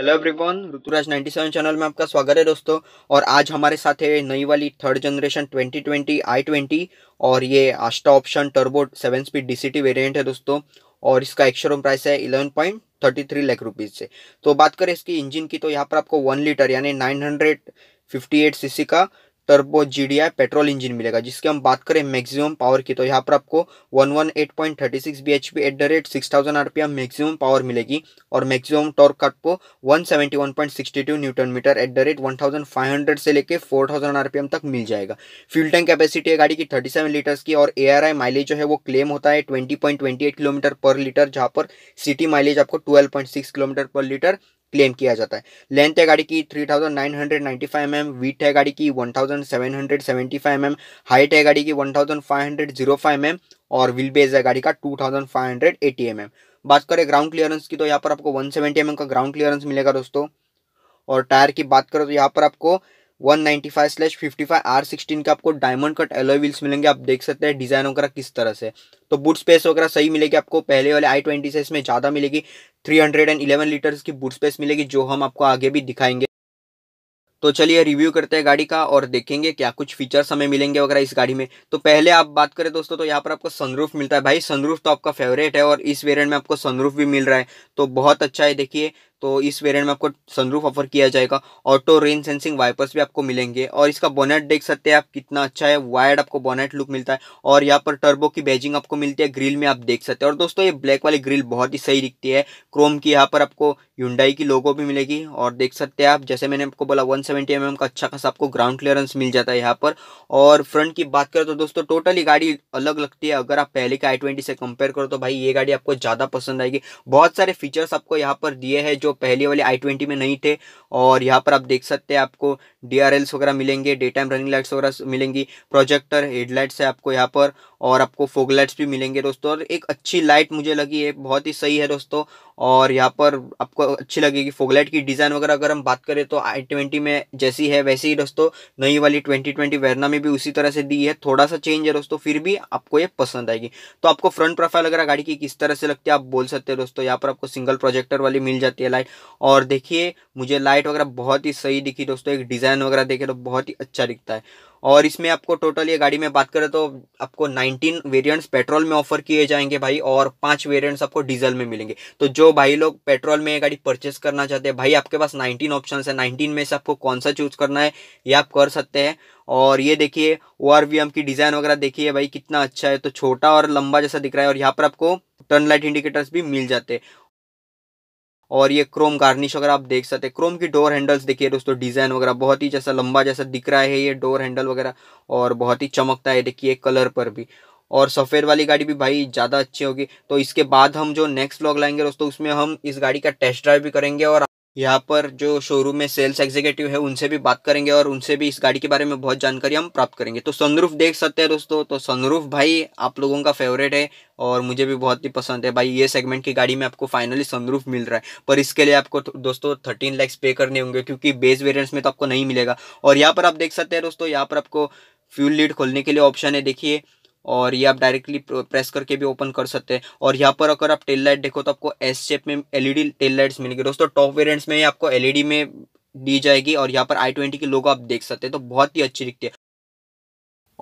hello everyone Rituraj 97 channel में आपका स्वागत है दोस्तों और आज हमारे साथ है नई वाली थर्ड जनरेशन 2020 i20 और ये Asta option turbo seven speed DCT variant है दोस्तों और इसका एक्शोरूम प्राइस है eleven point thirty three lakh rupees से तो बात करें इसकी इंजन की तो यहाँ पर आपको वन लीटर यानी नाइन हंड्रेड का टर्बो जी पेट्रोल इंजन मिलेगा जिसकी हम बात करें मैक्सिमम पावर की तो यहाँ पर आपको 118.36 bhp at the rate 6000 rpm maximum power मिलेगी और मैक्सिमम टॉर्क आपको 171.62 newton metre at the rate 1500 से लेके 4000 rpm तक मिल जाएगा फ्यूल टैंक कैपेसिटी है गाड़ी की 37 लीटर्स की और ए माइलेज जो है वो क्लेम होता है एट किलोमीटर पर लीटर जहाँ पर सिटी माइलेज आपको सिक्स किलोमीटर पर लीटर क्लेम किया जाता है लेंथ है गाड़ी की three thousand nine hundred ninety five M width है गाड़ी की one thousand seven hundred seventy five M height है गाड़ी की one thousand five hundred zero five M और व्हील बेस है गाड़ी का two thousand five hundred eighty M M बात करें ग्राउंड क्लियरेंस की तो यहाँ पर आपको वन सेवेंटी एम एम का ग्राउंड क्लियरेंस मिलेगा दोस्तों और टायर की बात करें तो यहाँ पर आपको 195 स्लैश फाइव आर सिक्सटीन का आपको डायमंड कट एलोय व्हील्स मिलेंगे आप देख सकते हैं डिज़ाइन वगैरह किस तरह से तो बूट स्पेस वगैरह सही मिलेगी आपको पहले वाले आई ट्वेंटी से इसमें ज़्यादा मिलेगी 311 लीटर की बूट स्पेस मिलेगी जो हम आपको आगे भी दिखाएंगे तो चलिए रिव्यू करते हैं गाड़ी का और देखेंगे क्या कुछ फीचर्स हमें मिलेंगे वगैरह इस गाड़ी में तो पहले आप बात करें दोस्तों तो यहाँ पर आपको सनरूफ मिलता है भाई सनरूफ तो आपका फेवरेट है और इस वेरिएंट में आपको सनरूफ भी मिल रहा है तो बहुत अच्छा है देखिए तो इस वेरिएंट में आपको सनरूफ ऑफर किया जाएगा ऑटो रेन सेंसिंग वाइपर्स भी आपको मिलेंगे और इसका बोनेट देख सकते हैं आप कितना अच्छा है वायर्ड आपको बोनेट लुक मिलता है और यहाँ पर टर्बो की बैजिंग आपको मिलती है ग्रिल में आप देख सकते हैं और दोस्तों ये ब्लैक वाली ग्रिल बहुत ही सही दिखती है क्रोम की यहाँ पर आपको यूंडाई की लोगो भी मिलेगी और देख सकते हैं आप जैसे मैंने आपको बोला वन सेवेंटी mm का अच्छा खासा आपको ग्राउंड क्लियरेंस मिल जाता है यहाँ पर और फ्रंट की बात करें तो दोस्तों टोटली गाड़ी अलग लगती है अगर आप पहले के आई से कंपेयर करो तो भाई ये गाड़ी आपको ज़्यादा पसंद आएगी बहुत सारे फीचर्स आपको यहाँ पर दिए हैं जो पहले वाले आई ट्वेंटी में नहीं थे और यहाँ पर आप देख सकते हैं आपको डी वगैरह मिलेंगे डे टाइम रनिंग लाइट्स वगैरह मिलेंगी प्रोजेक्टर हेडलाइट्स है आपको यहाँ पर और आपको फोग लाइट्स भी मिलेंगे दोस्तों और एक अच्छी लाइट मुझे लगी है बहुत ही सही है दोस्तों और यहाँ पर आपको अच्छी लगेगी फोगलाइट की डिज़ाइन वगैरह अगर हम बात करें तो आई ट्वेंटी में जैसी है वैसी ही दोस्तों नई वाली ट्वेंटी ट्वेंटी वेरना में भी उसी तरह से दी है थोड़ा सा चेंज है दोस्तों फिर भी आपको ये पसंद आएगी तो आपको फ्रंट प्रोफाइल वगैरह गाड़ी की किस तरह से लगती है आप बोल सकते हैं दोस्तों यहाँ पर आपको सिंगल प्रोजेक्टर वाली मिल जाती है लाइट और देखिए मुझे लाइट वगैरह बहुत ही सही दिखी दोस्तों एक डिज़ाइन वगैरह देखे तो बहुत ही अच्छा दिखता है और इसमें आपको टोटल ये गाड़ी में बात करें तो आपको 19 वेरिएंट्स पेट्रोल में ऑफर किए जाएंगे भाई और पांच वेरिएंट्स आपको डीजल में मिलेंगे तो जो भाई लोग पेट्रोल में ये गाड़ी परचेस करना चाहते हैं भाई आपके पास 19 ऑप्शन है 19 में से आपको कौन सा चूज करना है ये आप कर सकते हैं और ये देखिए ओ की डिज़ाइन वगैरह देखिए भाई कितना अच्छा है तो छोटा और लंबा जैसा दिख रहा है और यहाँ पर आपको टर्न लाइट इंडिकेटर्स भी मिल जाते हैं और ये क्रोम गार्निश अगर आप देख सकते हैं क्रोम की डोर हैंडल्स देखिए दोस्तों डिज़ाइन वगैरह बहुत ही जैसा लंबा जैसा दिख रहा है ये डोर हैंडल वगैरह और बहुत ही चमकता है देखिए कलर पर भी और सफ़ेद वाली गाड़ी भी भाई ज़्यादा अच्छी होगी तो इसके बाद हम जो नेक्स्ट लॉग लाएंगे दोस्तों उसमें हम इस गाड़ी का टेस्ट ड्राइव भी करेंगे और यहाँ पर जो शोरूम में सेल्स एग्जीक्यूटिव है उनसे भी बात करेंगे और उनसे भी इस गाड़ी के बारे में बहुत जानकारी हम प्राप्त करेंगे तो सनरूफ देख सकते हैं दोस्तों तो सनरूफ भाई आप लोगों का फेवरेट है और मुझे भी बहुत ही पसंद है भाई ये सेगमेंट की गाड़ी में आपको फाइनली सनरूफ मिल रहा है पर इसके लिए आपको दोस्तों थर्टीन लैक्स पे करने होंगे क्योंकि बेस वेरियंट्स में तो आपको नहीं मिलेगा और यहाँ पर आप देख सकते हैं दोस्तों यहाँ पर आपको फ्यूल लीड खोलने के लिए ऑप्शन है देखिए और ये आप डायरेक्टली प्रेस करके भी ओपन कर सकते हैं और यहाँ पर अगर आप टेल लाइट देखो तो आपको एस शेप में एलईडी टेल लाइट्स मिलेंगे दोस्तों टॉप वेरियंट्स में आपको एलईडी में दी जाएगी और यहाँ पर आई ट्वेंटी की लोगो आप देख सकते हैं तो बहुत ही अच्छी दिखती है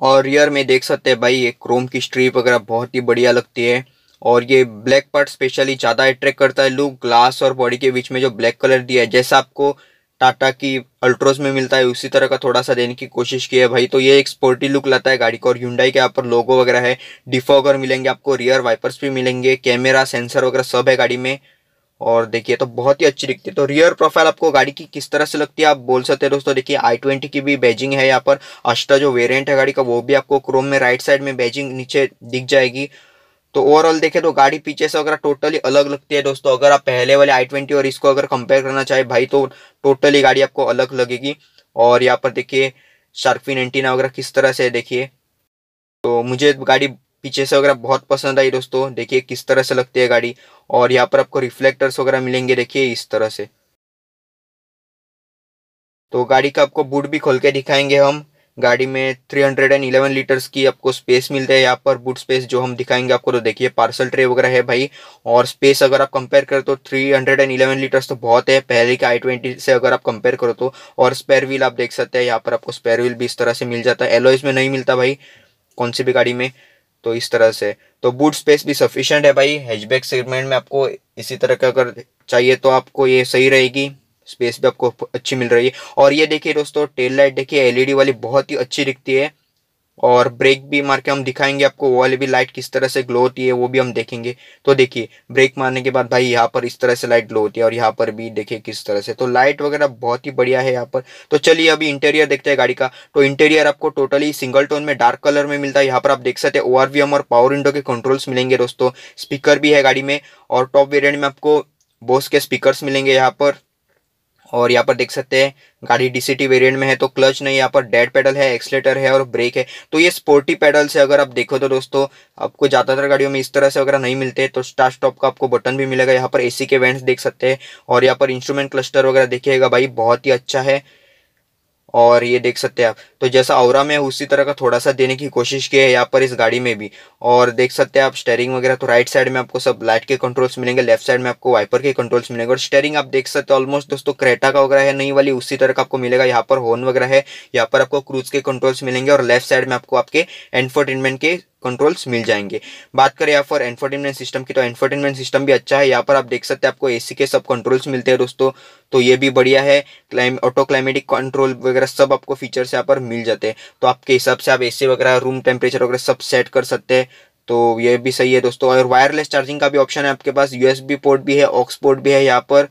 और रियर में देख सकते हैं भाई ये क्रोम की स्ट्रीप वगैरह बहुत ही बढ़िया लगती है और ये ब्लैक पार्ट स्पेशली ज़्यादा अट्रैक्ट करता है लुक ग्लास और बॉडी के बीच में जो ब्लैक कलर दिया है जैसा आपको टाटा की अल्ट्रोस में मिलता है उसी तरह का थोड़ा सा देने की कोशिश की है भाई तो ये एक स्पोर्टी लुक लाता है गाड़ी को और ह्यूंडाई के यहाँ पर लोगो वगैरह है डिफॉगर मिलेंगे आपको रियर वाइपर्स भी मिलेंगे कैमरा सेंसर वगैरह सब है गाड़ी में और देखिए तो बहुत ही अच्छी दिखती है तो रियर प्रोफाइल आपको गाड़ी की किस तरह से लगती है आप बोल सकते हैं दोस्तों देखिए आई ट्वेंटी की भी बैजिंग है यहाँ पर अष्टा जो वेरियंट है गाड़ी का वो भी आपको क्रोम में राइट साइड में बैजिंग नीचे दिख जाएगी तो ओवरऑल देखे तो गाड़ी पीछे से अगर टोटली अलग लगती है दोस्तों अगर आप पहले वाले आई ट्वेंटी और इसको अगर कंपेयर करना चाहे भाई तो टोटली गाड़ी आपको अलग लगेगी और यहाँ पर देखिए शार्कफिन एंटीना वगैरह किस तरह से देखिए तो मुझे गाड़ी पीछे से वगैरह बहुत पसंद आई दोस्तों देखिए किस तरह से लगती है गाड़ी और यहाँ पर आपको रिफ्लेक्टर्स वगैरह मिलेंगे देखिए इस तरह से तो गाड़ी का आपको बूट भी खोल के दिखाएंगे हम गाड़ी में 311 लीटर्स की आपको स्पेस मिलता है यहाँ पर बूट स्पेस जो हम दिखाएंगे आपको तो देखिए पार्सल ट्रे वगैरह है भाई और स्पेस अगर आप कंपेयर करो तो 311 लीटर्स तो बहुत है पहले के आई ट्वेंटी से अगर आप कंपेयर करो तो और स्पेयर व्हील आप देख सकते हैं यहाँ पर आपको स्पेयर व्हील भी इस तरह से मिल जाता है एलोइस में नहीं मिलता भाई कौन सी भी गाड़ी में तो इस तरह से तो बूट स्पेस भी सफिशियंट है भाई हैचबैक सेगमेंट में आपको इसी तरह का अगर चाहिए तो आपको ये सही रहेगी स्पेस भी आपको अच्छी मिल रही है और ये देखिए दोस्तों टेल लाइट देखिए एलईडी e वाली बहुत ही अच्छी दिखती है और ब्रेक भी मार के हम दिखाएंगे आपको वो वाली भी लाइट किस तरह से ग्लो होती है वो भी हम देखेंगे तो देखिए ब्रेक मारने के बाद भाई यहाँ पर इस तरह से लाइट ग्लो होती है और यहाँ पर भी देखिए किस तरह से तो लाइट वगैरह बहुत ही बढ़िया है यहाँ पर तो चलिए अभी इंटीरियर देखते हैं गाड़ी का तो इंटीरियर आपको टोटली सिंगल टोन में डार्क कलर में मिलता है यहाँ पर आप देख सकते हैं ओ और पावर विंडो के कंट्रोल्स मिलेंगे दोस्तों स्पीकर भी है गाड़ी में और टॉप वेरियंट में आपको बोस के स्पीकर मिलेंगे यहाँ पर और यहाँ पर देख सकते हैं गाड़ी डीसीटी वेरिएंट में है तो क्लच नहीं यहाँ पर डेड पेडल है एक्सलेटर है और ब्रेक है तो ये स्पोर्टी पेडल से अगर आप देखो तो दोस्तों आपको ज़्यादातर गाड़ियों में इस तरह से अगर नहीं मिलते तो स्टार्ट स्टॉप का आपको बटन भी मिलेगा यहाँ पर एसी के वेंट्स देख सकते हैं और यहाँ पर इंस्ट्रूमेंट क्लस्टर वगैरह देखिएगा भाई बहुत ही अच्छा है और ये देख सकते हैं आप तो जैसा औरा में उसी तरह का थोड़ा सा देने की कोशिश की है यहाँ पर इस गाड़ी में भी और देख सकते हैं आप स्टेयरिंग वगैरह तो राइट साइड में आपको सब लाइट के कंट्रोल्स मिलेंगे लेफ्ट साइड में आपको वाइपर के कंट्रोल्स मिलेंगे और स्टेयरिंग आप देख सकते हो ऑलमोस्ट दोस्तों क्रेटा का वगैरह है नई वाली उसी तरह का आपको मिलेगा यहाँ पर हॉर्न वगैरह है यहाँ पर आपको क्रूज के कंट्रोल्स मिलेंगे और लेफ्ट साइड में आपको आपके एंटरटेनमेंट के कंट्रोल्स मिल जाएंगे बात करें यहाँ पर एनफोर्टेनमेंट सिस्टम की तो एनफोर्टेनमेंट सिस्टम भी अच्छा है यहाँ पर आप देख सकते हैं आपको एसी के सब कंट्रोल्स मिलते हैं दोस्तों तो ये भी बढ़िया है क्लाइम ऑटो क्लाइमेटिक कंट्रोल वगैरह सब आपको फीचर्स यहाँ पर मिल जाते हैं तो आपके हिसाब से आप ए वगैरह रूम टेम्परेचर वगैरह सब सेट कर सकते हैं तो ये भी सही है दोस्तों और वायरलेस चार्जिंग का भी ऑप्शन है आपके पास यूएसबी पोर्ट भी है ऑक्स पोर्ट भी है यहाँ पर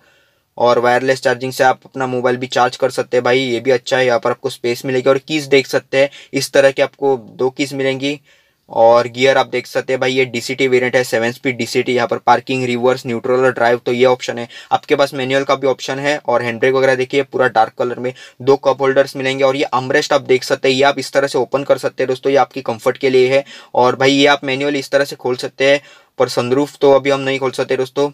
और वायरलेस चार्जिंग से आप अपना मोबाइल भी चार्ज कर सकते हैं भाई ये भी अच्छा है यहाँ पर आपको स्पेस मिलेगी और कीज़ देख सकते हैं इस तरह के आपको दो कीज़ मिलेंगी और गियर आप देख सकते हैं भाई ये डीसीटी वेरिएंट है सेवन स्पीड डीसीटी यहाँ पर पार्किंग रिवर्स न्यूट्रल और ड्राइव तो ये ऑप्शन है आपके पास मैनुअल का भी ऑप्शन है और हैंड्रेक वगैरह देखिए पूरा डार्क कलर में दो कप होल्डर्स मिलेंगे और ये अमरेस्ट आप देख सकते हैं ये आप इस तरह से ओपन कर सकते हैं दोस्तों ये आपकी कंफर्ट के लिए है और भाई ये आप मैनुअल इस तरह से खोल सकते हैं पर संदरूफ तो अभी हम नहीं खोल सकते दोस्तों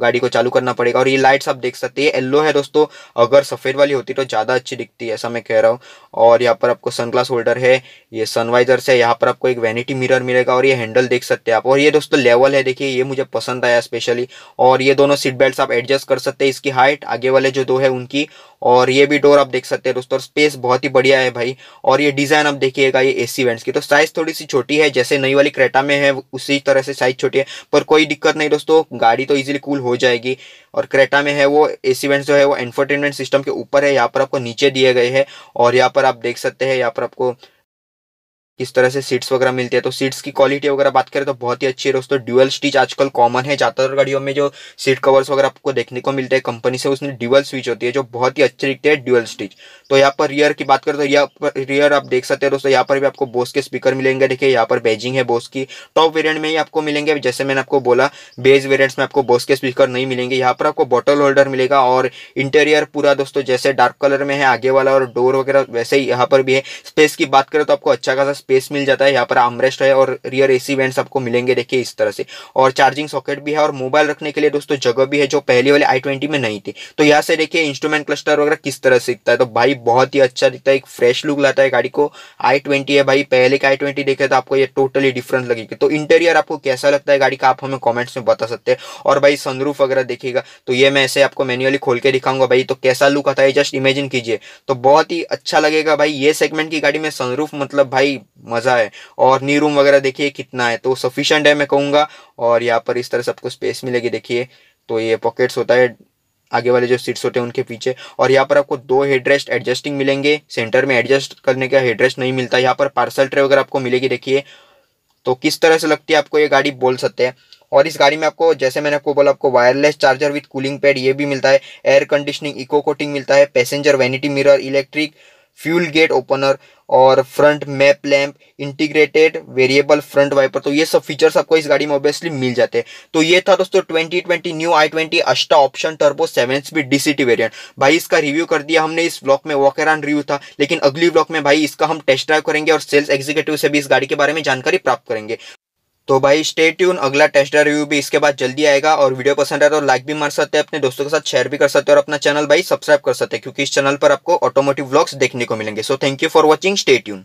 गाड़ी को चालू करना पड़ेगा और ये लाइट्स आप देख सकते हैं येल्लो है दोस्तों अगर सफ़ेद वाली होती तो ज़्यादा अच्छी दिखती है ऐसा मैं कह रहा हूँ और यहाँ पर आपको सनग्लास होल्डर है ये सनवाइजर है यहाँ पर आपको एक वैनिटी मिरर मिलेगा और ये हैंडल देख सकते हैं आप और ये दोस्तों लेवल है देखिए ये मुझे पसंद आया स्पेशली और ये दोनों सीट बेल्ट आप एडजस्ट कर सकते हैं इसकी हाइट आगे वाले जो दो है उनकी और ये भी डोर आप देख सकते हैं दोस्तों स्पेस बहुत ही बढ़िया है भाई और ये डिज़ाइन आप देखिएगा ये एसी वेंट्स की तो साइज़ थोड़ी सी छोटी है जैसे नई वाली क्रेटा में है उसी तरह से साइज़ छोटी है पर कोई दिक्कत नहीं दोस्तों गाड़ी तो इजिली कूल हो जाएगी और क्रेटा में है वो एसी वेंट्स जो है वो एंटरटेनमेंट सिस्टम के ऊपर है यहाँ पर आपको नीचे दिए गए हैं और यहाँ पर आप देख सकते हैं यहाँ पर आपको किस तरह से सीट्स वगैरह मिलती है तो सीट्स की क्वालिटी वगैरह बात करें तो बहुत ही अच्छी है दोस्तों ड्यूअल स्टिच आजकल कॉमन है ज़्यादातर गाड़ियों में जो सीट कवर्स वगैरह आपको देखने को मिलते हैं कंपनी से उसमें ड्यूअल स्विच होती है जो बहुत ही अच्छी दिखती है ड्यूअल स्टिच तो यहाँ पर रियर की बात करें तो यहाँ पर रियर आप देख सकते हैं दोस्तों यहाँ पर भी आपको बोस के स्पीकर मिलेंगे देखिए यहाँ पर बेजिंग है बोस की टॉप वेरियंट में ही आपको मिलेंगे जैसे मैंने आपको बोला बेज वेरियंट्स में आपको बोस के स्पीकर नहीं मिलेंगे यहाँ पर आपको बॉटल होल्डर मिलेगा और इंटीरियर पूरा दोस्तों जैसे डार्क कलर में है आगे वाला और डोर वगैरह वैसे ही यहाँ पर भी है स्पेस की बात करें तो आपको अच्छा खासा स्पेस मिल जाता है यहाँ पर आमरेस्ट है और रियर एसी वेंट्स आपको मिलेंगे देखिए इस तरह से और चार्जिंग सॉकेट भी है और मोबाइल रखने के लिए दोस्तों जगह भी है जो पहले वाले आई ट्वेंटी में नहीं थी तो यहाँ से देखिए इंस्ट्रूमेंट क्लस्टर वगैरह किस तरह से दिखता है तो भाई बहुत ही अच्छा दिखता है एक फ्रेश लुक लाता है गाड़ी को आई ट्वेंटी है भाई पहले का आई ट्वेंटी देखे तो आपको ये टोटली डिफरेंट लगेगी तो इंटीरियर आपको कैसा लगता है गाड़ी का आप हमें कॉमेंट्स में बता सकते हैं और भाई सनरूफ वगैरह देखिएगा तो ये मैं ऐसे आपको मैन्युअली खोल के दिखाऊंगा भाई तो कैसा लुक आता है जस्ट इमेजिन कीजिए तो बहुत ही अच्छा लगेगा भाई ये सेगमेंट की गाड़ी में सनरूफ मतलब भाई मज़ा है और नी रूम वगैरह देखिए कितना है तो सफिशेंट है मैं कहूँगा और यहाँ पर इस तरह सबको स्पेस मिलेगी देखिए तो ये पॉकेट्स होता है आगे वाले जो सीट्स होते हैं उनके पीछे और यहाँ पर आपको दो हेडरेस्ट एडजस्टिंग मिलेंगे सेंटर में एडजस्ट करने का हेडरेस्ट नहीं मिलता यहाँ पर पार्सल ट्रे वगैरह आपको मिलेगी देखिए तो किस तरह से लगती है आपको ये गाड़ी बोल सकते हैं और इस गाड़ी में आपको जैसे मैंने आपको बोला आपको wireless charger with cooling pad ये भी मिलता है एयर कंडीशनिंग इको कोटिंग मिलता है passenger vanity mirror electric fuel gate opener और front map lamp integrated variable front wiper तो ये सब फीचर्स आपको इस गाड़ी में ऑब्वियसली मिल जाते हैं तो ये था दोस्तों 2020 new I twenty Asta option turbo seven speed DCT variant भाई इसका रिव्यू कर दिया हमने इस ब्लॉक में एरान रिव्यू था लेकिन अगली ब्लॉक में भाई इसका हम टेस्ट ड्राइव करेंगे और सेल्स एग्जीक्यूटिव से भी इस गाड़ी के बारे में जानकारी प्राप्त करेंगे तो भाई स्टे ट्यून अगला टेस्ट रिव्यू भी इसके बाद जल्दी आएगा और वीडियो पसंद आया तो लाइक भी मार सकते हैं अपने दोस्तों के साथ शेयर भी कर सकते हैं और अपना चैनल भाई सब्सक्राइब कर सकते हैं क्योंकि इस चैनल पर आपको ऑटोमोटिव ब्लॉग्स देखने को मिलेंगे so thank you for watching stay tune